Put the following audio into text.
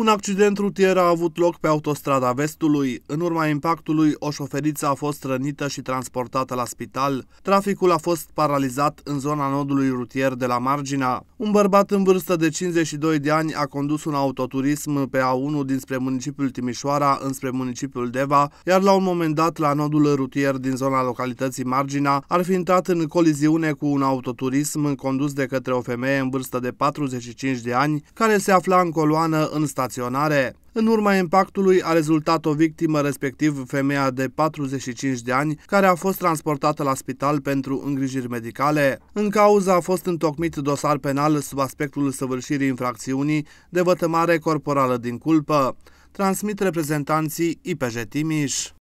Un accident rutier a avut loc pe autostrada Vestului. În urma impactului, o șoferiță a fost rănită și transportată la spital. Traficul a fost paralizat în zona nodului rutier de la Marginea. Un bărbat în vârstă de 52 de ani a condus un autoturism pe A1 dinspre municipiul Timișoara înspre municipiul Deva, iar la un moment dat, la nodul rutier din zona localității Marginea, ar fi intrat în coliziune cu un autoturism condus de către o femeie în vârstă de 45 de ani, care se afla în coloană în stat staționare. În urma impactului a rezultat o victimă, respectiv femeia de 45 de ani, care a fost transportată la spital pentru îngrijiri medicale. În cauza a fost întocmit dosar penal sub aspectul săvârșirii infracțiunii de vătămare corporală din culpă. Transmit reprezentanții IPJ Timiș.